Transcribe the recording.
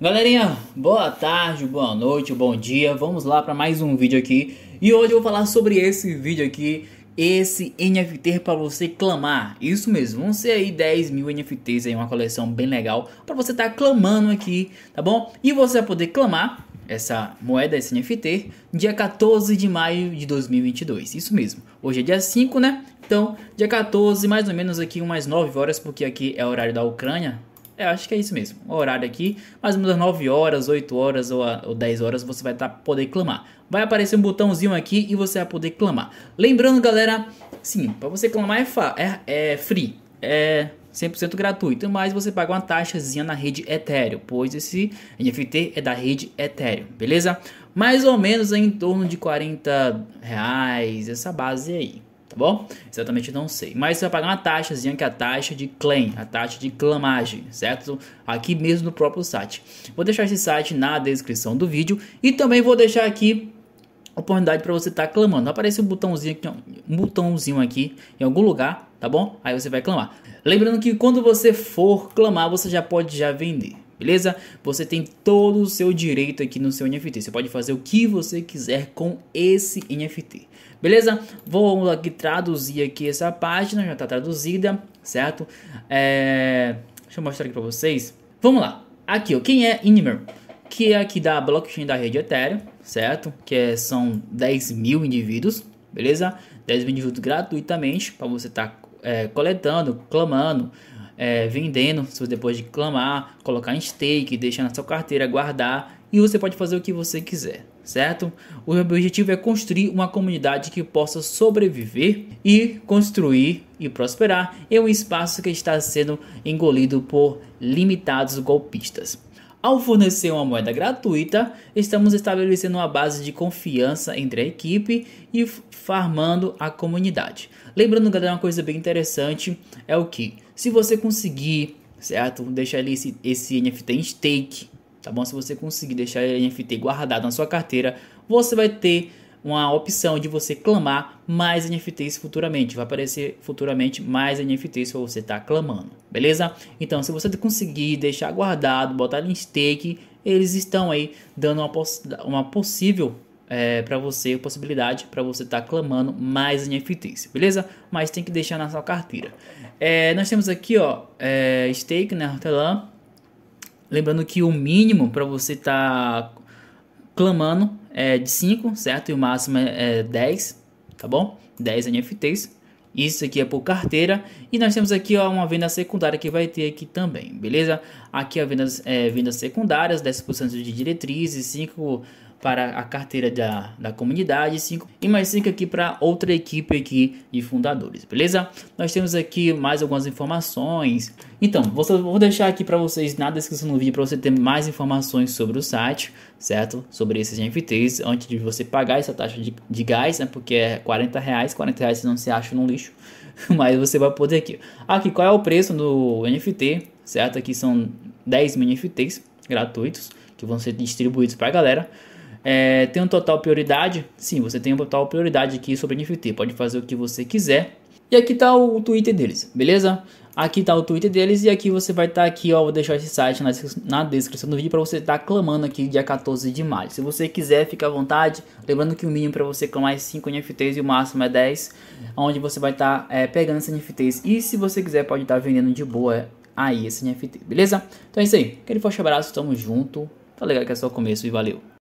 Galerinha, boa tarde, boa noite, bom dia. Vamos lá para mais um vídeo aqui. E hoje eu vou falar sobre esse vídeo aqui, esse NFT para você clamar. Isso mesmo, vão ser aí 10 mil NFTs aí, uma coleção bem legal para você estar tá clamando aqui, tá bom? E você vai poder clamar essa moeda, esse NFT, dia 14 de maio de 2022. Isso mesmo. Hoje é dia 5, né? Então, dia 14, mais ou menos aqui umas 9 horas, porque aqui é o horário da Ucrânia, é, acho que é isso mesmo. O horário aqui, mais ou menos 9 horas, 8 horas ou, a, ou 10 horas você vai tá, poder clamar. Vai aparecer um botãozinho aqui e você vai poder clamar. Lembrando, galera, sim, para você clamar é, é, é free, é 100% gratuito, mas você paga uma taxazinha na rede Ethereum, pois esse NFT é da rede Ethereum, beleza? Mais ou menos em torno de 40 reais, essa base aí tá bom? Exatamente não sei. Mas você vai pagar uma taxazinha que é a taxa de claim, a taxa de clamagem, certo? Aqui mesmo no próprio site. Vou deixar esse site na descrição do vídeo e também vou deixar aqui a oportunidade para você estar tá clamando. Aparece um botãozinho aqui, um botãozinho aqui em algum lugar, tá bom? Aí você vai clamar. Lembrando que quando você for clamar, você já pode já vender beleza? Você tem todo o seu direito aqui no seu NFT, você pode fazer o que você quiser com esse NFT, beleza? Vou aqui traduzir aqui essa página, já está traduzida, certo? É... Deixa eu mostrar aqui para vocês. Vamos lá, aqui ó, quem é Inimer? Que é aqui da blockchain da rede Ethereum, certo? Que é, são 10 mil indivíduos, beleza? 10 mil indivíduos gratuitamente para você estar tá, é, coletando, clamando, é, vendendo, depois de clamar, colocar em stake, deixar na sua carteira, guardar e você pode fazer o que você quiser, certo? O objetivo é construir uma comunidade que possa sobreviver e construir e prosperar em um espaço que está sendo engolido por limitados golpistas. Ao fornecer uma moeda gratuita, estamos estabelecendo uma base de confiança entre a equipe e farmando a comunidade. Lembrando, galera, uma coisa bem interessante é o que? Se você conseguir, certo? Deixar ali esse, esse NFT em stake, tá bom? Se você conseguir deixar o NFT guardado na sua carteira, você vai ter uma opção de você clamar mais NFTs futuramente. Vai aparecer futuramente mais NFTs para você estar tá clamando, beleza? Então, se você conseguir deixar guardado, botar em stake, eles estão aí dando uma, poss uma possível é, para você, possibilidade para você estar tá clamando mais NFTs, beleza? Mas tem que deixar na sua carteira. É, nós temos aqui, ó, é, stake, né, hortelã. Lembrando que o mínimo para você estar tá clamando é de 5, certo? E o máximo é 10, é tá bom? 10 NFTs. Isso aqui é por carteira. E nós temos aqui ó, uma venda secundária que vai ter aqui também, beleza? Aqui a vendas, é, vendas secundárias, 10% de diretrizes, 5 para a carteira da, da comunidade, 5 e mais 5 aqui para outra equipe aqui de fundadores, beleza? Nós temos aqui mais algumas informações. Então, vou deixar aqui para vocês na descrição do vídeo para você ter mais informações sobre o site, certo? Sobre esses NFTs, antes de você pagar essa taxa de, de gás, né? Porque é 40 reais, 40 reais não se acha no lixo, mas você vai poder aqui. Aqui, qual é o preço do NFT, certo? Aqui são 10 mil NFTs gratuitos que vão ser distribuídos para a galera. É, tem um total prioridade? Sim, você tem uma total prioridade aqui sobre NFT, pode fazer o que você quiser. E aqui está o Twitter deles, beleza? Aqui está o Twitter deles e aqui você vai estar tá aqui, ó, vou deixar esse site na, na descrição do vídeo para você estar tá clamando aqui dia 14 de maio. Se você quiser, fica à vontade, lembrando que o mínimo para você clamar é 5 NFTs e o máximo é 10, onde você vai estar tá, é, pegando esses NFTs e se você quiser pode estar tá vendendo de boa aí esse NFT, beleza? Então é isso aí, aquele forte abraço, tamo junto, tá legal que é só o começo e valeu!